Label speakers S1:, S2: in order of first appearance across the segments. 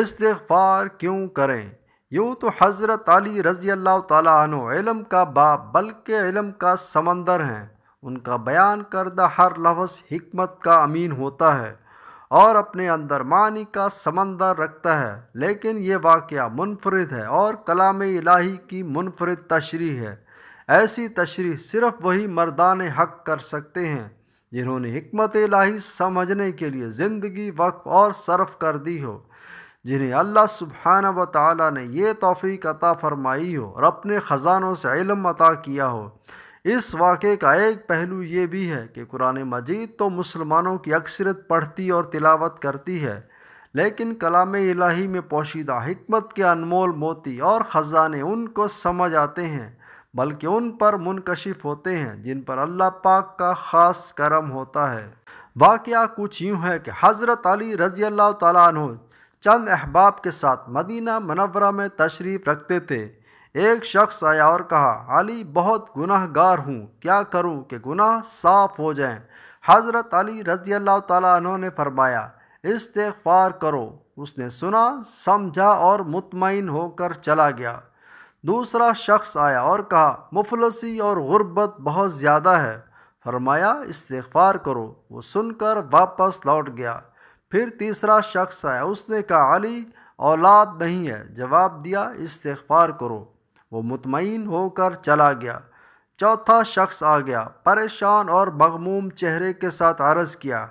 S1: इस्तफ़ार क्यों करें यूँ तो हज़रत अली रज़ी अल्लाह तम का बाप बल्कि इलम का समंदर हैं उनका बयान करदा हर लफ्ज़ हमत का अमीन होता है और अपने अंदर मानी का समंदर रखता है लेकिन ये वाक़ मुनफरद है और कलाम इलाही की मुनफरद तशरी है ऐसी तशरी सिर्फ वही मर्दान हक कर सकते हैं जिन्होंने हमत इलाही समझने के लिए ज़िंदगी वक्फ और सरफ़ कर दी हो जिन्हें अल्लाह सुबहाना व ताली ने यह तोफ़ी अता फ़रमाई हो और अपने ख़जानों से इलम अता किया हो इस वाक़े का एक पहलू ये भी है कि कुरान मजीद तो मुसलमानों की अक्सरत पढ़ती और तिलावत करती है लेकिन कलाम इलाही में पोशीदा हमत के अनमोल मोती और ख़जाने उनको समझ आते हैं बल्कि उन पर मुनकशिफ होते हैं जिन पर अल्लाह पाक का ख़ास करम होता है वाक़ कुछ यूँ है कि हज़रत अली रज़ी अल्लाह तु चंद अहबाब के साथ मदीना मनवरा में तशरीफ़ रखते थे एक शख्स आया और कहा अली बहुत गुनाहगार हूँ क्या करूँ कि गुनाह साफ़ हो जाएँ हज़रत अली रजी अल्लाह तु ने फरमाया इस्तफार करो उसने सुना समझा और मुतमिन होकर चला गया दूसरा शख्स आया और कहा मुफलसी और गुर्बत बहुत ज़्यादा है फरमाया इस्तफार करो वो सुनकर वापस लौट गया फिर तीसरा शख्स आया उसने कहा अली औलाद नहीं है जवाब दिया इस्तफार करो वो मुतमिन होकर चला गया चौथा शख्स आ गया परेशान और मगमूम चेहरे के साथ अर्ज़ किया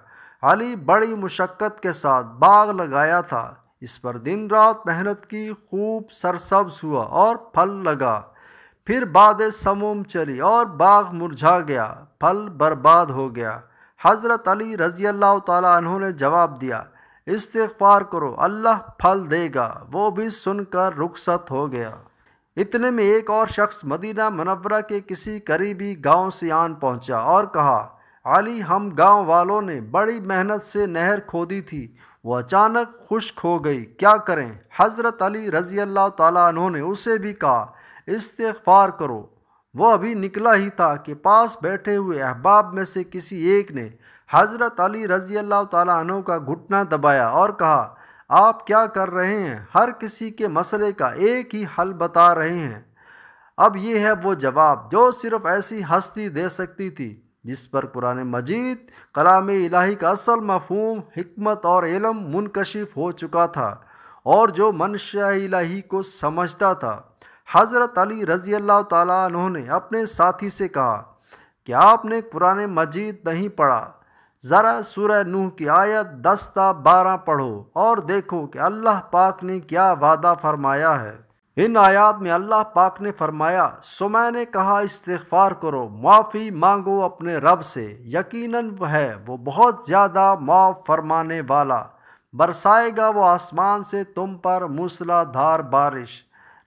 S1: अली बड़ी मुशक्क़त के साथ बाग लगाया था इस पर दिन रात मेहनत की खूब सरसब्ज हुआ और फल लगा फिर बाद समूम चली और बाग मुरझा गया फल बर्बाद हो गया हज़रत अली रज़ी अल्लाह तु ने जवाब दिया इस्तफ़ार करो अल्लाह फल देगा वो भी सुनकर रुखसत हो गया इतने में एक और शख्स मदीना मनवरा के किसी करीबी गांव से आन पहुंचा और कहा अली हम गांव वालों ने बड़ी मेहनत से नहर खोदी थी वो अचानक खुश्क हो गई क्या करें हज़रत अली रज़ी अल्लाह तु ने उसे भी कहा इस्तफ़ार करो वो अभी निकला ही था कि पास बैठे हुए अहबाब में से किसी एक ने हज़रत अली रजी अल्लाह तु का घुटना दबाया और कहा आप क्या कर रहे हैं हर किसी के मसले का एक ही हल बता रहे हैं अब ये है वो जवाब जो सिर्फ ऐसी हस्ती दे सकती थी जिस पर कुरान मजीद कलाम इलाही का असल मफहम हमत और इलम मुनकशिफ हो चुका था और जो मनशा इलाही को समझता था हज़रत अली रज़ी अल्लाह तह ने अपने साथी से कहा कि आपने कुरान मजीद नहीं पढ़ा ज़रा सूरह नूह की आयत दस ता बारह पढ़ो और देखो कि अल्लाह पाक ने क्या वादा फरमाया है इन आयात में अल्लाह पाक ने फरमाया सुमै ने कहा इस्तफार करो माफ़ी मांगो अपने रब से यकीनन है वो बहुत ज़्यादा माफ़ फरमाने वाला बरसाएगा वो आसमान से तुम पर मूसलाधार बारिश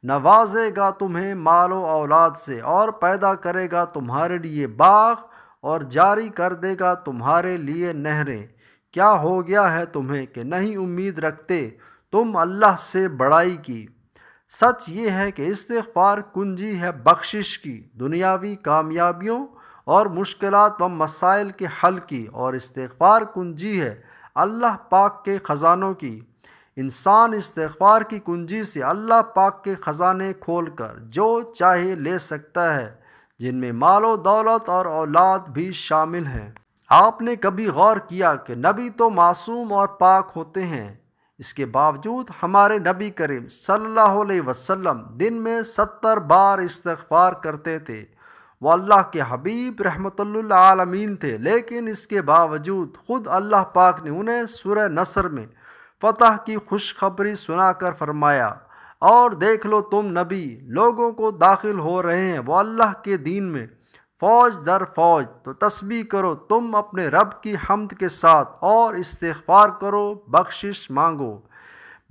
S1: नवाजेगा तुम्हें मालो औलाद से और पैदा करेगा तुम्हारे लिए बाग और जारी कर देगा तुम्हारे लिए नहरें क्या हो गया है तुम्हें कि नहीं उम्मीद रखते तुम अल्लाह से बड़ाई की सच ये है कि इस्तफार कुंजी है बख्शिश की दुनियावी कामयाबियों और मुश्किल व मसाइल के हल की और इस्तफार कुंजी है अल्लाह पाक के ख़जानों की इंसान इस्तबार की कुंजी से अल्लाह पाक के ख़जाने खोलकर जो चाहे ले सकता है जिनमें मालो दौलत और औलाद भी शामिल हैं आपने कभी गौर किया कि नबी तो मासूम और पाक होते हैं इसके बावजूद हमारे नबी करीम सल्लल्लाहु अलैहि वसल्लम दिन में सत्तर बार इस्तफ़ार करते थे वो अल्लाह के हबीब रहमतुल्लाह आलमीन थे लेकिन इसके बावजूद ख़ुद अल्लाह पाक ने उन्हें सुर नसर में फतह की खुशखबरी सुनाकर फरमाया और देख लो तुम नबी लोगों को दाखिल हो रहे हैं वो अल्लाह के दीन में फौज दर फौज तो तस्बी करो तुम अपने रब की हमद के साथ और इस्तार करो बख्शिश मांगो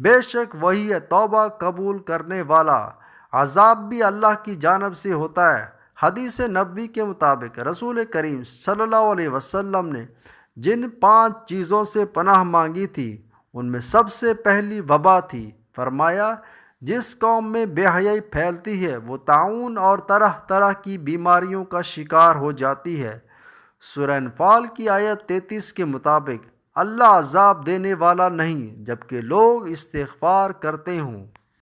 S1: बेशक वही है तोबा कबूल करने वाला अजाब भी अल्लाह की जानब से होता है हदीस नबी के मुताबिक रसूल करीम सल्लल्लाहु अलैहि वसल्लम ने जिन पांच चीज़ों से पनाह मांगी थी उनमें सबसे पहली वबा थी फरमाया जिस कौम में बेहयाई फैलती है वो ताउन और तरह तरह की बीमारियों का शिकार हो जाती है सुरनफाल की आयत तैतीस के मुताबिक अल्लाह अजाब देने वाला नहीं जबकि लोग इस्तफ़ार करते हों